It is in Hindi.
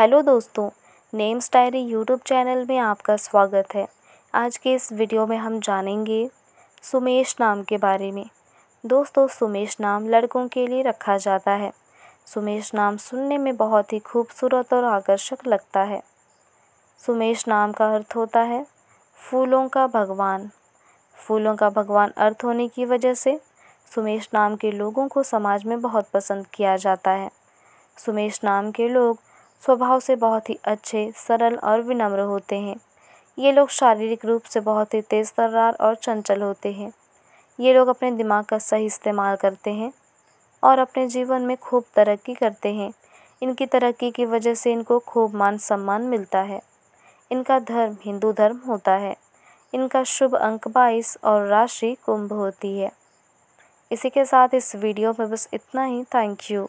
हेलो दोस्तों नेम्स डायरी यूट्यूब चैनल में आपका स्वागत है आज के इस वीडियो में हम जानेंगे सुमेश नाम के बारे में दोस्तों सुमेश नाम लड़कों के लिए रखा जाता है सुमेश नाम सुनने में बहुत ही खूबसूरत और आकर्षक लगता है सुमेश नाम का अर्थ होता है फूलों का भगवान फूलों का भगवान अर्थ होने की वजह से सुमेश नाम के लोगों को समाज में बहुत पसंद किया जाता है सुमेश नाम के लोग स्वभाव से बहुत ही अच्छे सरल और विनम्र होते हैं ये लोग शारीरिक रूप से बहुत ही तेज़ तर्रार और चंचल होते हैं ये लोग अपने दिमाग का सही इस्तेमाल करते हैं और अपने जीवन में खूब तरक्की करते हैं इनकी तरक्की की वजह से इनको खूब मान सम्मान मिलता है इनका धर्म हिंदू धर्म होता है इनका शुभ अंक बाईस और राशि कुंभ होती है इसी के साथ इस वीडियो में बस इतना ही थैंक यू